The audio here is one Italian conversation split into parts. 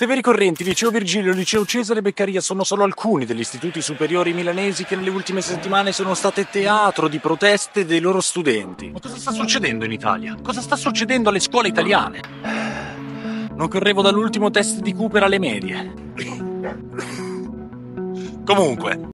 Severi Correnti, Liceo Virgilio, Liceo Cesare Beccaria sono solo alcuni degli istituti superiori milanesi che nelle ultime settimane sono state teatro di proteste dei loro studenti. Ma cosa sta succedendo in Italia? Cosa sta succedendo alle scuole italiane? Non correvo dall'ultimo test di Cooper alle medie. Comunque.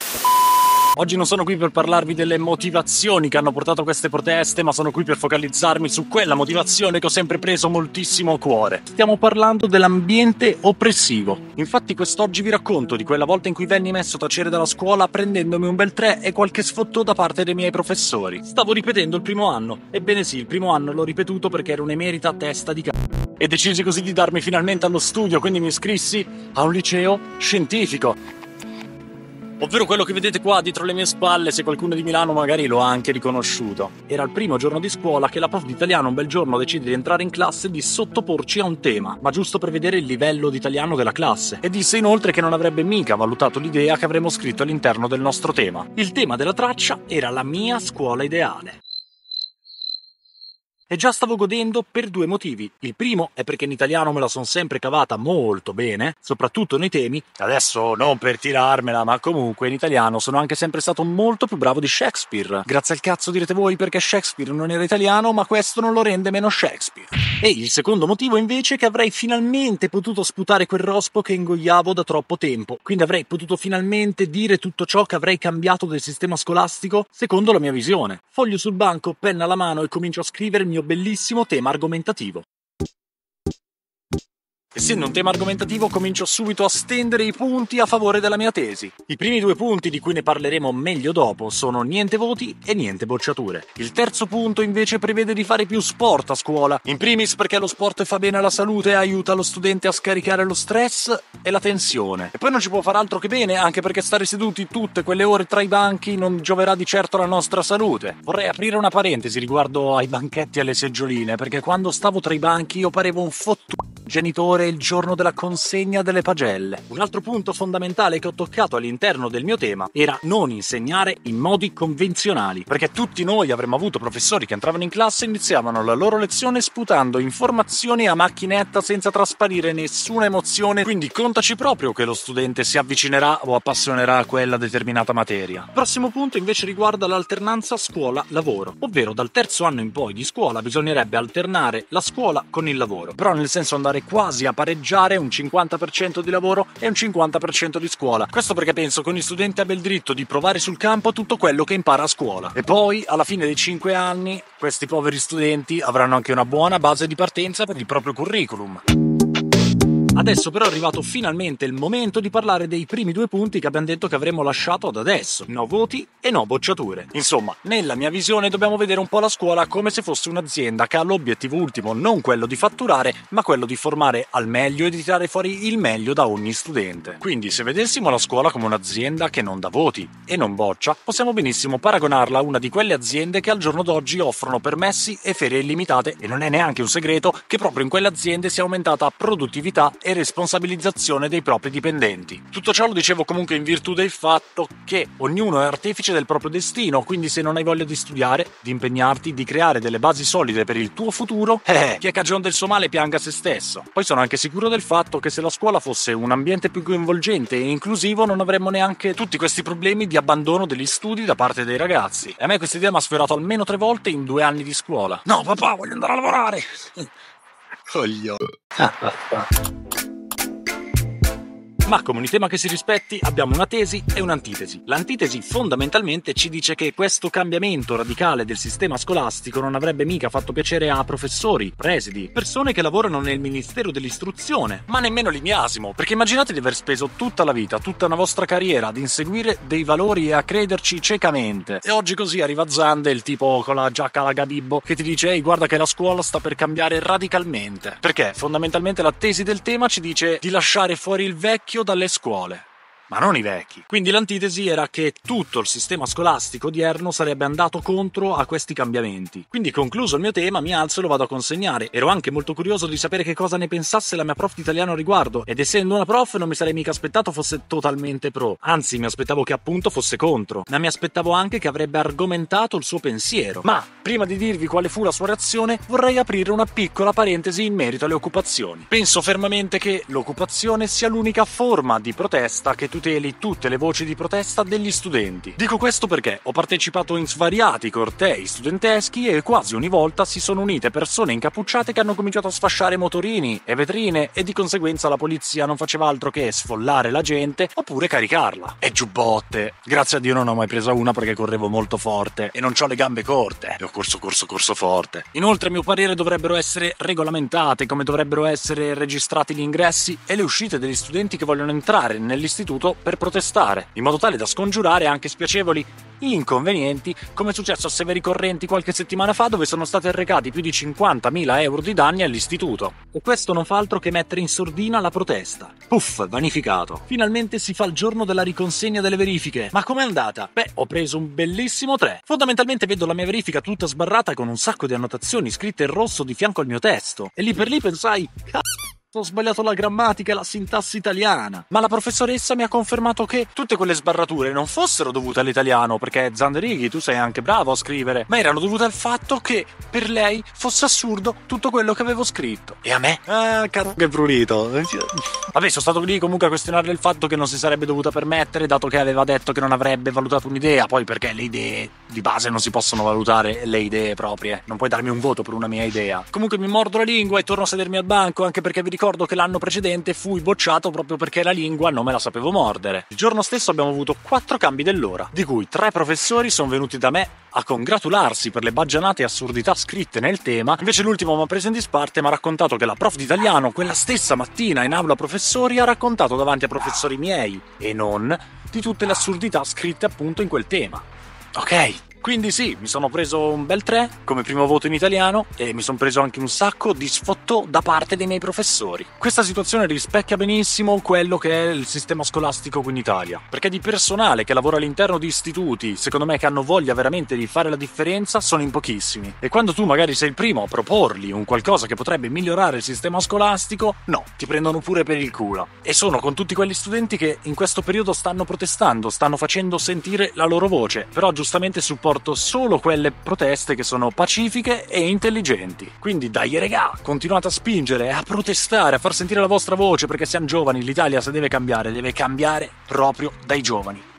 Oggi non sono qui per parlarvi delle motivazioni che hanno portato a queste proteste, ma sono qui per focalizzarmi su quella motivazione che ho sempre preso moltissimo a cuore. Stiamo parlando dell'ambiente oppressivo. Infatti quest'oggi vi racconto di quella volta in cui venni messo a tacere dalla scuola prendendomi un bel 3 e qualche sfotto da parte dei miei professori. Stavo ripetendo il primo anno. Ebbene sì, il primo anno l'ho ripetuto perché ero un'emerita testa di c***o e decisi così di darmi finalmente allo studio, quindi mi iscrissi a un liceo scientifico ovvero quello che vedete qua dietro le mie spalle, se qualcuno di Milano magari lo ha anche riconosciuto. Era il primo giorno di scuola che la prof di italiano un bel giorno decide di entrare in classe e di sottoporci a un tema, ma giusto per vedere il livello di italiano della classe, e disse inoltre che non avrebbe mica valutato l'idea che avremmo scritto all'interno del nostro tema. Il tema della traccia era la mia scuola ideale e già stavo godendo per due motivi. Il primo è perché in italiano me la sono sempre cavata molto bene, soprattutto nei temi. Adesso non per tirarmela, ma comunque in italiano sono anche sempre stato molto più bravo di Shakespeare. Grazie al cazzo direte voi perché Shakespeare non era italiano, ma questo non lo rende meno Shakespeare. E il secondo motivo invece è che avrei finalmente potuto sputare quel rospo che ingoiavo da troppo tempo. Quindi avrei potuto finalmente dire tutto ciò che avrei cambiato del sistema scolastico secondo la mia visione. Foglio sul banco, penna alla mano e comincio a scrivermi mio bellissimo tema argomentativo. Essendo un tema argomentativo comincio subito a stendere i punti a favore della mia tesi. I primi due punti di cui ne parleremo meglio dopo sono niente voti e niente bocciature. Il terzo punto invece prevede di fare più sport a scuola, in primis perché lo sport fa bene alla salute e aiuta lo studente a scaricare lo stress e la tensione. E poi non ci può far altro che bene anche perché stare seduti tutte quelle ore tra i banchi non gioverà di certo alla nostra salute. Vorrei aprire una parentesi riguardo ai banchetti e alle seggioline perché quando stavo tra i banchi io parevo un fottuto genitore il giorno della consegna delle pagelle. Un altro punto fondamentale che ho toccato all'interno del mio tema era non insegnare in modi convenzionali, perché tutti noi avremmo avuto professori che entravano in classe e iniziavano la loro lezione sputando informazioni a macchinetta senza trasparire nessuna emozione, quindi contaci proprio che lo studente si avvicinerà o appassionerà a quella determinata materia. Prossimo punto invece riguarda l'alternanza scuola-lavoro, ovvero dal terzo anno in poi di scuola bisognerebbe alternare la scuola con il lavoro, però nel senso andare andare quasi a pareggiare un 50% di lavoro e un 50% di scuola. Questo perché penso che ogni studente abbia il diritto di provare sul campo tutto quello che impara a scuola. E poi, alla fine dei 5 anni, questi poveri studenti avranno anche una buona base di partenza per il proprio curriculum. Adesso però è arrivato finalmente il momento di parlare dei primi due punti che abbiamo detto che avremmo lasciato ad adesso. No voti e no bocciature. Insomma, nella mia visione dobbiamo vedere un po' la scuola come se fosse un'azienda che ha l'obiettivo ultimo non quello di fatturare, ma quello di formare al meglio e di tirare fuori il meglio da ogni studente. Quindi se vedessimo la scuola come un'azienda che non dà voti e non boccia, possiamo benissimo paragonarla a una di quelle aziende che al giorno d'oggi offrono permessi e ferie illimitate e non è neanche un segreto che proprio in quelle aziende sia aumentata produttività e responsabilizzazione dei propri dipendenti. Tutto ciò lo dicevo comunque in virtù del fatto che ognuno è artefice del proprio destino, quindi se non hai voglia di studiare, di impegnarti, di creare delle basi solide per il tuo futuro, eh, chi è cagione del suo male pianga se stesso. Poi sono anche sicuro del fatto che se la scuola fosse un ambiente più coinvolgente e inclusivo non avremmo neanche tutti questi problemi di abbandono degli studi da parte dei ragazzi. E a me questa idea mi ha sfiorato almeno tre volte in due anni di scuola. No, papà, voglio andare a lavorare! Coglione. Ah, ma come ogni tema che si rispetti abbiamo una tesi e un'antitesi. L'antitesi fondamentalmente ci dice che questo cambiamento radicale del sistema scolastico non avrebbe mica fatto piacere a professori, presidi, persone che lavorano nel Ministero dell'Istruzione, ma nemmeno l'imiasimo, perché immaginate di aver speso tutta la vita, tutta una vostra carriera ad inseguire dei valori e a crederci ciecamente. E oggi così arriva Zande, il tipo con la giacca alla gadibbo, che ti dice ehi guarda che la scuola sta per cambiare radicalmente. Perché fondamentalmente la tesi del tema ci dice di lasciare fuori il vecchio dalle scuole ma non i vecchi. Quindi l'antitesi era che tutto il sistema scolastico odierno sarebbe andato contro a questi cambiamenti. Quindi concluso il mio tema, mi alzo e lo vado a consegnare. Ero anche molto curioso di sapere che cosa ne pensasse la mia prof di italiano a riguardo, ed essendo una prof non mi sarei mica aspettato fosse totalmente pro, anzi mi aspettavo che appunto fosse contro, ma mi aspettavo anche che avrebbe argomentato il suo pensiero. Ma prima di dirvi quale fu la sua reazione, vorrei aprire una piccola parentesi in merito alle occupazioni. Penso fermamente che l'occupazione sia l'unica forma di protesta che tu tuteli tutte le voci di protesta degli studenti. Dico questo perché ho partecipato in svariati cortei studenteschi e quasi ogni volta si sono unite persone incappucciate che hanno cominciato a sfasciare motorini e vetrine e di conseguenza la polizia non faceva altro che sfollare la gente oppure caricarla. E giubbotte. Grazie a Dio non ho mai preso una perché correvo molto forte e non ho le gambe corte. E ho corso, corso, corso forte. Inoltre a mio parere dovrebbero essere regolamentate come dovrebbero essere registrati gli ingressi e le uscite degli studenti che vogliono entrare nell'istituto seduto per protestare, in modo tale da scongiurare anche spiacevoli inconvenienti, come è successo a Severi Correnti qualche settimana fa, dove sono stati arrecati più di 50.000 euro di danni all'istituto. E questo non fa altro che mettere in sordina la protesta. Puff, vanificato. Finalmente si fa il giorno della riconsegna delle verifiche. Ma com'è andata? Beh, ho preso un bellissimo 3. Fondamentalmente vedo la mia verifica tutta sbarrata con un sacco di annotazioni scritte in rosso di fianco al mio testo. E lì per lì pensai, cazzo ho sbagliato la grammatica e la sintassi italiana. Ma la professoressa mi ha confermato che tutte quelle sbarrature non fossero dovute all'italiano, perché Zanderighi tu sei anche bravo a scrivere, ma erano dovute al fatto che per lei fosse assurdo tutto quello che avevo scritto. E a me? Ah, caro che prurito. Vabbè, sono stato lì comunque a questionarle il fatto che non si sarebbe dovuta permettere, dato che aveva detto che non avrebbe valutato un'idea, poi perché le idee di base non si possono valutare le idee proprie. Non puoi darmi un voto per una mia idea. Comunque mi mordo la lingua e torno a sedermi al banco, anche perché vi ricordo ricordo che l'anno precedente fui bocciato proprio perché la lingua non me la sapevo mordere. Il giorno stesso abbiamo avuto quattro cambi dell'ora, di cui tre professori sono venuti da me a congratularsi per le baggianate assurdità scritte nel tema, invece l'ultimo mi ha preso in disparte e mi ha raccontato che la prof di italiano quella stessa mattina in aula professori ha raccontato davanti a professori miei e non di tutte le assurdità scritte appunto in quel tema. Ok, quindi sì, mi sono preso un bel 3 come primo voto in italiano e mi sono preso anche un sacco di sfotto da parte dei miei professori. Questa situazione rispecchia benissimo quello che è il sistema scolastico qui in Italia, perché di personale che lavora all'interno di istituti, secondo me che hanno voglia veramente di fare la differenza, sono in pochissimi. E quando tu magari sei il primo a proporgli un qualcosa che potrebbe migliorare il sistema scolastico, no, ti prendono pure per il culo. E sono con tutti quegli studenti che in questo periodo stanno protestando, stanno facendo sentire la loro voce, però giustamente suppongono porto solo quelle proteste che sono pacifiche e intelligenti. Quindi dai regà, continuate a spingere, a protestare, a far sentire la vostra voce perché siamo giovani, l'Italia se deve cambiare, deve cambiare proprio dai giovani.